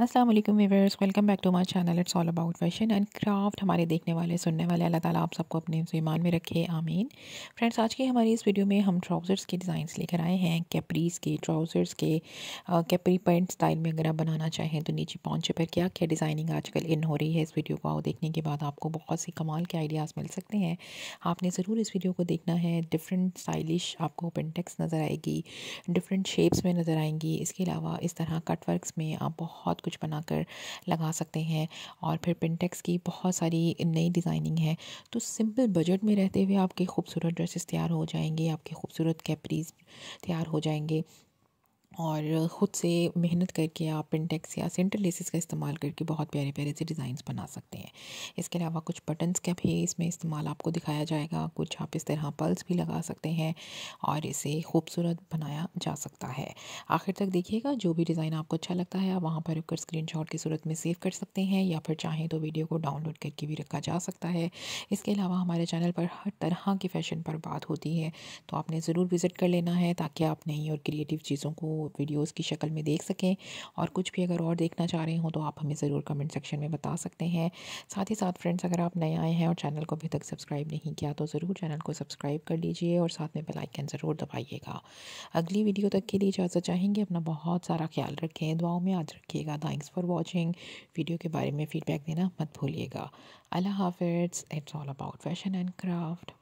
अस्सलाम वालेकुम welcome back to my channel it's all about fashion and craft हमारे देखने वाले सुनने वाले अल्लाह ताला आप सबको अपने ईमान में रखे आमीन फ्रेंड्स आज की हमारी इस वीडियो में हम ट्राउज़र्स के डिज़ाइंस लेकर आए हैं कैपरीज के ट्राउज़र्स के कैपरी पेंट स्टाइल में अगर आप बनाना चाहें तो नीचे पहुँचे पर क्या क्या डिज़ाइनिंग आजकल इन हो रही है इस वीडियो को आओ देखने के बाद आपको बहुत सी कमाल के आइडियाज़ मिल सकते हैं आपने ज़रूर इस वीडियो को देखना है डिफरेंट स्टाइलिश आपको पेंटेक्स नज़र आएगी डिफरेंट शेप्स में नज़र आएंगी इसके अलावा इस तरह कटवर्कस में आप बहुत कुछ बनाकर लगा सकते हैं और फिर पिनटेक्स की बहुत सारी नई डिज़ाइनिंग है तो सिंपल बजट में रहते हुए आपके खूबसूरत ड्रेसेस तैयार हो जाएंगे आपके खूबसूरत कैपरीज तैयार हो जाएंगे और ख़ुद से मेहनत करके आप पिनटेक्स या सेंटर लेसिस का इस्तेमाल करके बहुत प्यारे प्यारे से डिज़ाइंस बना सकते हैं इसके अलावा कुछ बटन्स का भी इसमें इस्तेमाल आपको दिखाया जाएगा कुछ आप इस तरह पल्स भी लगा सकते हैं और इसे खूबसूरत बनाया जा सकता है आखिर तक देखिएगा जो भी डिज़ाइन आपको अच्छा लगता है आप वहाँ पर रुककर स्क्रीन की सूरत में सेव कर सकते हैं या फिर चाहें तो वीडियो को डाउनलोड करके भी रखा जा सकता है इसके अलावा हमारे चैनल पर हर तरह के फैशन पर बात होती है तो आपने ज़रूर विज़िट कर लेना है ताकि आप नई और क्रिएटिव चीज़ों को वो वीडियोस की शक्ल में देख सकें और कुछ भी अगर और देखना चाह रहे हो तो आप हमें ज़रूर कमेंट सेक्शन में बता सकते हैं साथ ही साथ फ्रेंड्स अगर आप नए आए हैं और चैनल को अभी तक सब्सक्राइब नहीं किया तो ज़रूर चैनल को सब्सक्राइब कर लीजिए और साथ में बेलाइकन ज़रूर दबाइएगा अगली वीडियो तक के लिए इजाज़त चाहेंगे अपना बहुत सारा ख्याल रखें दुआओं में याद रखिएगा थैंक्स फॉर वॉचिंग वीडियो के बारे में फीडबैक देना मत भूलिएगा अल्लाह हाफिज़ it's all about fashion and craft